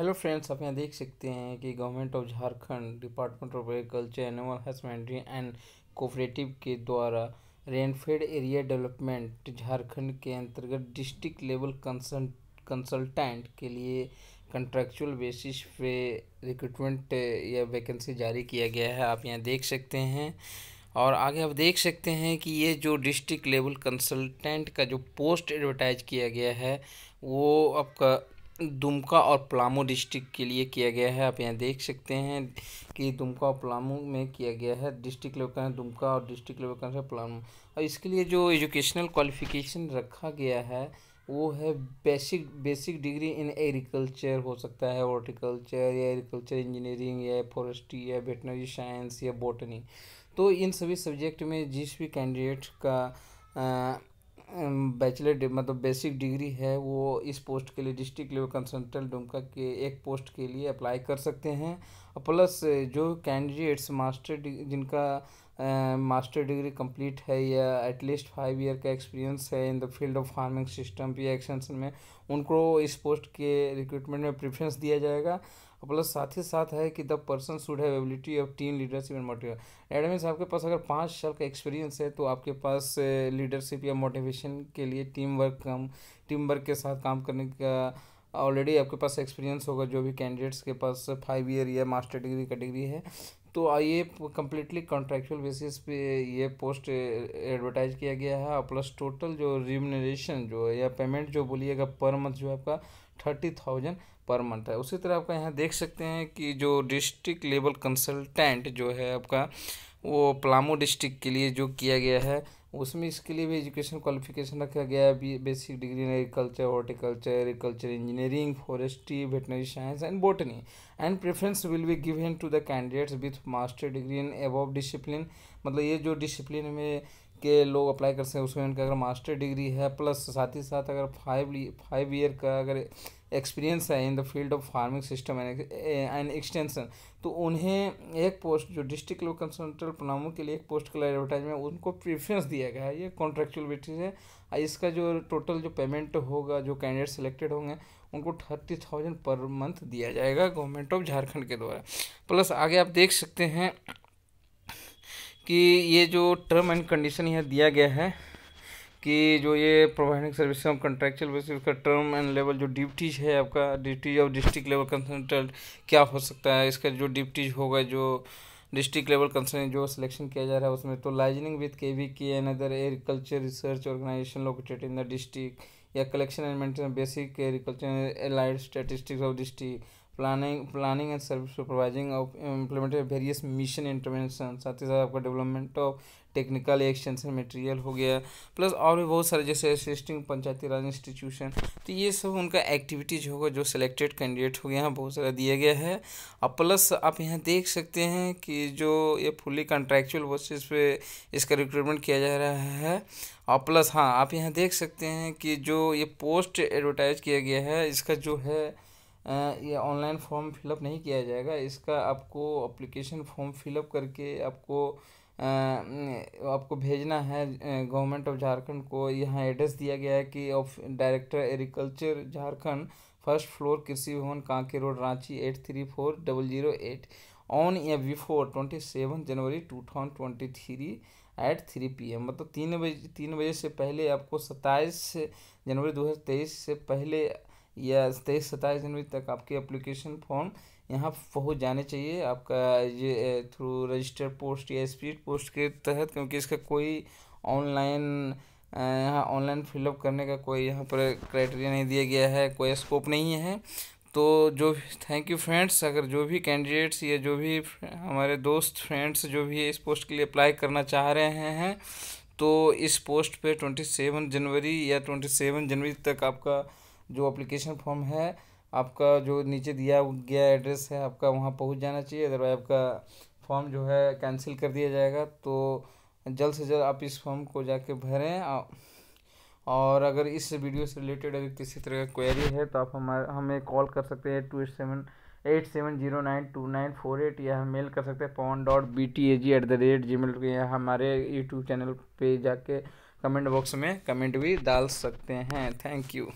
hello friends आप यहाँ देख सकते हैं कि government of Jharkhand department of agriculture animal husbandry and cooperative के द्वारा रेनफेड एरिया डेवलपमेंट झारखंड के अंतर्गत डिस्ट्रिक्ट लेवल कंसल्टेंट के लिए कंट्रेक्चुअल बेसिस पे रिक्रूटमेंट uh, या वैकेंसी जारी किया गया है आप यहाँ देख सकते हैं और आगे आप देख सकते हैं कि ये जो डिस्ट्रिक्ट लेवल कंसल्टेंट का जो पोस्ट एडवर्टाइज किया गया है वो आपका दुमका और पलामू डिस्ट्रिक्ट के लिए किया गया है आप यहाँ देख सकते हैं कि दुमका और पलामू में किया गया है डिस्ट्रिक्ट लेवल का दुमका और डिस्ट्रिक्ट लेवल का पलामू और इसके लिए जो एजुकेशनल क्वालिफिकेशन रखा गया है वो है basic basic degree in agriculture हो सकता है हॉर्टिकल्चर या एग्रीकल्चर इंजीनियरिंग या फॉरेस्ट्री या वेटनरी साइंस या बॉटनी तो इन सभी सब्जेक्ट में जिस भी कैंडिडेट का बैचलर मतलब बेसिक डिग्री है वो इस पोस्ट के लिए डिस्ट्रिक्ट लेवल कंसल्टेंट डुमका के एक पोस्ट के लिए अप्लाई कर सकते हैं प्लस जो कैंडिडेट्स मास्टर जिनका मास्टर डिग्री कंप्लीट है या एटलीस्ट फाइव ईयर का एक्सपीरियंस है in the field of farming system P action में उनको इस पोस्ट के रिक्रूटमेंट में प्रेफरेंस दिया जाएगा प्लस साथ ही साथ है कि the person should have ability of team leadership and motivation admin आपके पास अगर पाँच साल का एक्सपीरियंस है तो आपके पास लीडरशिप या मोटिवेशन के लिए team work cum team work के साथ काम करने का ऑलरेडी आपके पास एक्सपीरियंस होगा जो भी कैंडिडेट्स के पास फाइव ईयर या मास्टर डिग्री का डिग्री है तो ये कम्प्लीटली कॉन्ट्रेक्चुअल बेसिस पे ये पोस्ट एडवर्टाइज किया गया है और प्लस टोटल जो रिम्यूनरेशन जो है या पेमेंट जो बोलिएगा पर मंथ जो आपका थर्टी थाउजेंड पर मंथ है उसी तरह आपका यहाँ देख सकते हैं कि जो डिस्ट्रिक्ट लेवल कंसल्टेंट जो है आपका वो पलामू डिस्ट्रिक्ट के लिए जो किया गया है उसमें इसके लिए भी एजुकेशन क्वालिफिकेशन रखा गया है basic degree in agriculture horticulture agriculture engineering forestry veterinary science and botany and preference will be given to the candidates with master degree in above discipline मतलब ये जो डिसिप्लिन में के लोग अप्लाई कर सकते हैं उसमें उनका अगर मास्टर डिग्री है प्लस साथ ही साथ अगर फाइव फाइव ईयर का अगर एक्सपीरियंस है in the field of farming system and extension तो उन्हें एक पोस्ट जो डिस्ट्रिक्ट लेवल कंसल्टेंट पनामू के लिए एक पोस्ट के लिए एडवर्टाइजमेंट उनको प्रेफरेंस दिया गया है ये कॉन्ट्रेक्चुअल बेसिस है इसका जो टोटल जो पेमेंट होगा जो कैंडिडेट सेलेक्टेड होंगे उनको थर्टी थाउजेंड पर मंथ दिया जाएगा गवर्नमेंट ऑफ झारखंड के द्वारा प्लस आगे आप देख सकते हैं कि ये जो टर्म एंड कंडीशन यहाँ दिया गया है कि जो ये providing service of contractual basis का टर्म एंड लेवल जो डिप्टीज है आपका deputies of district level consultant क्या हो सकता है इसका जो डिप्टीज होगा जो डिस्ट्रिक्ट लेवल कंसर्न जो सिलेक्शन किया जा रहा है उसमें तो liaisoning with K V K and other agriculture research organisation located in the district या collection and maintain basic agriculture allied statistics of district planning planning and service supervising of implemented various mission intervention साथ ही साथ आपका development of technical extension material हो गया plus और भी बहुत सारे जैसे असिस्टिंग पंचायती राज इंस्टीट्यूशन तो ये सब उनका एक्टिविटीज होगा जो सिलेक्टेड कैंडिडेट हो गया बहुत सारा दिया गया है और प्लस आप यहाँ देख सकते हैं कि जो ये फुली कंट्रेक्चुअल बेसिस पे इसका रिक्रूटमेंट किया जा रहा है और प्लस हाँ आप यहाँ देख सकते हैं कि जो ये पोस्ट एडवर्टाइज किया गया है इसका जो है ये ऑनलाइन फॉर्म फिलअप नहीं किया जाएगा इसका आपको अप्लीकेशन फॉर्म फिलअप करके आपको आपको भेजना है गवर्नमेंट ऑफ झारखंड को यहाँ एड्रेस दिया गया है कि of director agriculture Jharkhand first floor Krishi Bhavan Kanke road Ranchi eight three four double zero eight on या before twenty seven January two thousand twenty three at three P M मतलब तीन बजे तीन बजे से पहले आपको सत्ताईस जनवरी दो हज़ार तेईस से पहले या तेईस सत्ताईस जनवरी तक आपकी एप्लीकेशन फॉर्म यहाँ पहुँच जाने चाहिए आपका ये थ्रू रजिस्टर पोस्ट या स्पीड पोस्ट के तहत क्योंकि इसका कोई ऑनलाइन यहाँ ऑनलाइन फिलअप करने का कोई यहाँ पर क्राइटेरिया नहीं दिया गया है कोई स्कोप नहीं है तो जो थैंक यू फ्रेंड्स अगर जो भी कैंडिडेट्स या जो भी हमारे दोस्त फ्रेंड्स जो भी इस पोस्ट के लिए अप्लाई करना चाह रहे हैं तो इस पोस्ट पे ट्वेंटी सेवन जनवरी या ट्वेंटी सेवन जनवरी तक आपका जो अप्लीकेशन फॉर्म है आपका जो नीचे दिया गया एड्रेस है आपका वहाँ पहुँच जाना चाहिए अदरवाइज आपका फॉर्म जो है कैंसिल कर दिया जाएगा तो जल्द से जल्द आप इस फॉर्म को जाके भरें और अगर इस वीडियो से रिलेटेड अगर किसी तरह का क्वेरी है तो आप हमारे हमें कॉल कर सकते हैं two eight seven eight seven zero nine two nine four eight या हम मेल कर सकते हैं Pawan dot B T A G at the rate G mail या हमारे यूट्यूब चैनल पे जाके कमेंट बॉक्स में कमेंट भी डाल सकते हैं थैंक यू